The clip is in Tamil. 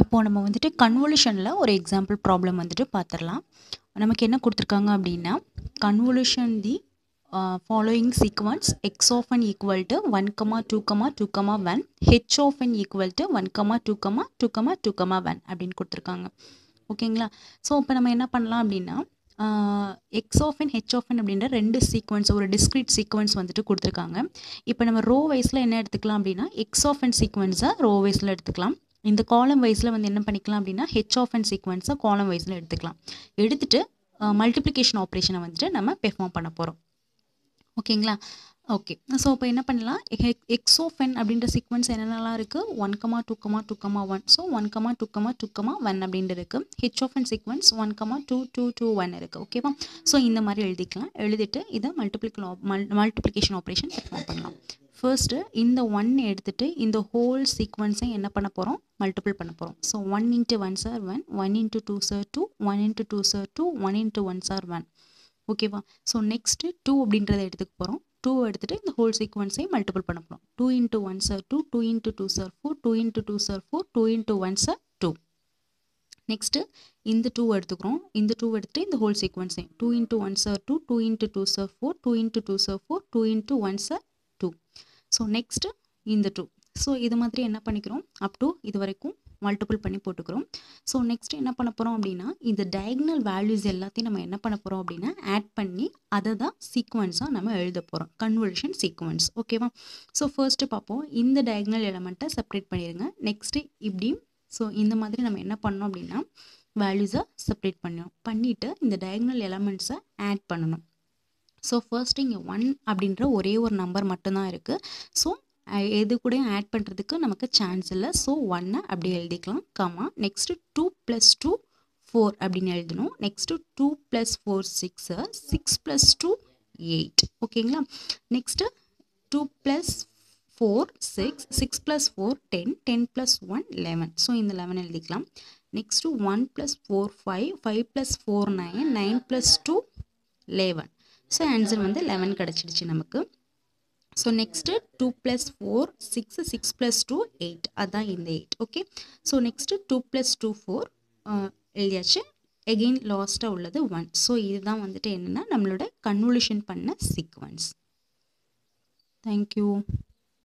இப்போது நம்ம வந்துட்டு கன்வொலுஷனில் ஒரு எக்ஸாம்பிள் ப்ராப்ளம் வந்துட்டு பார்த்துடலாம் நமக்கு என்ன கொடுத்துருக்காங்க அப்படின்னா convolution the following sequence x of n equal to one comma two comma two comma one h of n equal to one comma two comma two comma two comma one அப்படின்னு கொடுத்துருக்காங்க ஓகேங்களா ஸோ இப்போ நம்ம என்ன பண்ணலாம் அப்படின்னா x of n h of n அப்படின்ற ரெண்டு சீக்வன்ஸ் ஒரு டிஸ்கிரிட் சீக்வன்ஸ் வந்துட்டு கொடுத்துருக்காங்க இப்போ நம்ம ரோ வைஸில் என்ன எடுத்துக்கலாம் அப்படின்னா எக்ஸ் ஆஃப் அண்ட் சீக்வன்ஸை ரோ வைஸில் எடுத்துக்கலாம் இந்த காலம் வைஸில் வந்து என்ன பண்ணிக்கலாம் அப்படின்னா ஹெச் ஆஃப் அண்ட் சீக்வன்ஸை காலம் வைஸில் எடுத்துக்கலாம் எடுத்துகிட்டு மல்டிப்ளிகேஷன் ஆப்ரேஷனை வந்துட்டு நம்ம பெர்ஃபார்ம் பண்ண போகிறோம் ஓகேங்களா ஓகே ஸோ இப்போ என்ன பண்ணலாம் ஆஃப் என் அப்படின்ற சீக்வன்ஸ் என்னென்னலாம் இருக்குது one comma two comma two comma one so one comma two comma two comma one அப்படின்ட்டு இருக்குது h n sequence one comma two two two one இருக்குது ஓகேவா ஸோ இந்த மாதிரி எழுதிக்கலாம் எழுதிட்டு இதை மல்டிப்ளிகல் மல்டிப்ளிகேஷன் ஆப்ரேஷன் பெர்ஃபார்ம் பண்ணலாம் ஃபர்ஸ்ட்டு இந்த ஒன் எடுத்துகிட்டு இந்த ஹோல் சீக்வன்ஸை என்ன பண்ண போகிறோம் மல்டிபிள் பண்ண போகிறோம் so one into one sir one one into two sir two one into two sir two one into one sir one ஓகேவா ஸோ நெக்ஸ்ட்டு டூ அப்படின்றத எடுத்துக்க போகிறோம் டூ எடுத்துகிட்டு இந்த ஹோல் சீக்வன்ஸை மல்டிபிள் பண்ண போகிறோம் two into one sir two two into two sir four two into two sir four two into one sir two next இந்த டூ எடுத்துக்கிறோம் இந்த டூ எடுத்துகிட்டு இந்த ஹோல் சீக்வன்ஸை two into one sir two two into two sir four two into two sir four two into one sir so next இந்த டூ ஸோ இது மாதிரி என்ன பண்ணிக்கிறோம் அப் டூ இது வரைக்கும் மல்டிபிள் பண்ணி போட்டுக்கிறோம் ஸோ நெக்ஸ்ட் என்ன பண்ண போகிறோம் அப்படின்னா இந்த டயக்னல் வேல்யூஸ் எல்லாத்தையும் நம்ம என்ன பண்ண போகிறோம் அப்படின்னா ஆட் பண்ணி அதை தான் சீக்வன்ஸாக நம்ம எழுத போகிறோம் கன்வர்ஷன் சீக்வன்ஸ் ஓகேவா ஸோ ஃபர்ஸ்ட்டு பார்ப்போம் இந்த டயக்னல் எலமெண்ட்டை செப்பரேட் பண்ணிடுங்க நெக்ஸ்ட்டு இப்படியும் ஸோ இந்த மாதிரி நம்ம என்ன பண்ணோம் அப்படின்னா வேல்யூஸை செப்பரேட் பண்ணணும் பண்ணிவிட்டு இந்த டயக்னல் எலமெண்ட்ஸை ஆட் பண்ணணும் ஸோ ஃபர்ஸ்ட் இங்கே ஒன் அப்படின்ற ஒரே ஒரு நம்பர் மட்டும்தான் இருக்குது ஸோ எது கூடயும் ஆட் பண்ணுறதுக்கு நமக்கு சான்ஸ் இல்லை ஸோ ஒன்னை அப்படி எழுதிக்கலாம் comma next two plus two four அப்படின்னு எழுதணும் next two plus four six six plus two eight ஓகேங்களா next two plus four six six plus four ten ten plus one eleven so இந்த லெவன் எழுதிக்கலாம் next one plus four five five plus four nine nine plus two eleven so answer வந்து லெவன் கிடச்சிடுச்சு நமக்கு so next two plus four six six plus two eight அதுதான் இந்த eight okay so next two plus two four எழுதியாச்சு எகெயின் லாஸ்ட்டாக உள்ளது ஒன் ஸோ இதுதான் வந்துட்டு என்னென்னா நம்மளோட கன்வல்யூஷன் பண்ண சீக்வன்ஸ் தேங்க்யூ